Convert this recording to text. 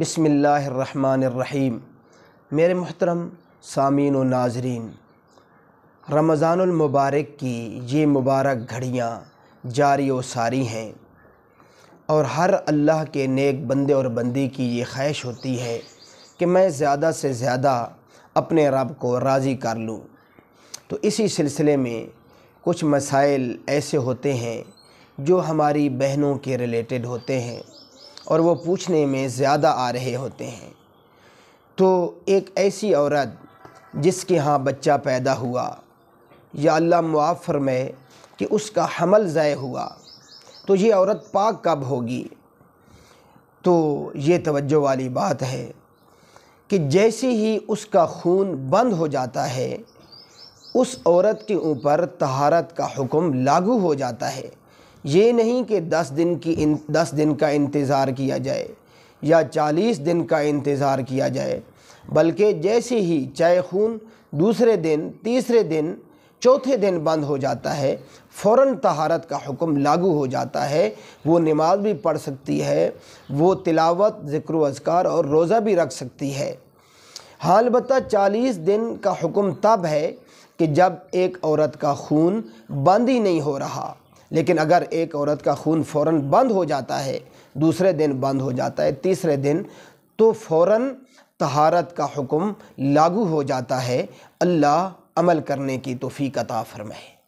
बसमीम मेरे मोहतरम सामीन व नाजरीन रमज़ानमबारक की ये मुबारक घड़ियाँ जारी व सारी हैं और हर अल्लाह के नेक बंदे और बंदी की ये ख्वाहिश होती है कि मैं ज़्यादा से ज़्यादा अपने रब को राज़ी कर लूँ तो इसी सिलसिले में कुछ मसाइल ऐसे होते हैं जो हमारी बहनों के रिलेटेड होते हैं और वो पूछने में ज़्यादा आ रहे होते हैं तो एक ऐसी औरत जिसके यहाँ बच्चा पैदा हुआ या अल्लाह मुआफ़र में कि उसका हमल ज़ाय हुआ तो ये औरत पाक कब होगी तो ये तवज्जो वाली बात है कि जैसे ही उसका खून बंद हो जाता है उस औरत के ऊपर तहारत का हुक्म लागू हो जाता है ये नहीं कि दस दिन की इन दस दिन का इंतज़ार किया जाए या चालीस दिन का इंतज़ार किया जाए बल्कि जैसे ही चाय खून दूसरे दिन तीसरे दिन चौथे दिन बंद हो जाता है फ़ौर तहारत का हुक्म लागू हो जाता है वो नमाज भी पढ़ सकती है वो तिलावत ज़िक्र अजकार और रोज़ा भी रख सकती है हालबत् चालीस दिन का हुक्म तब है कि जब एक औरत का खून बंद ही नहीं हो रहा लेकिन अगर एक औरत का खून फ़ौर बंद हो जाता है दूसरे दिन बंद हो जाता है तीसरे दिन तो फ़ौर तहारत का हुक्म लागू हो जाता है अल्लाह अमल करने की तोफ़ी अता फ़रमाए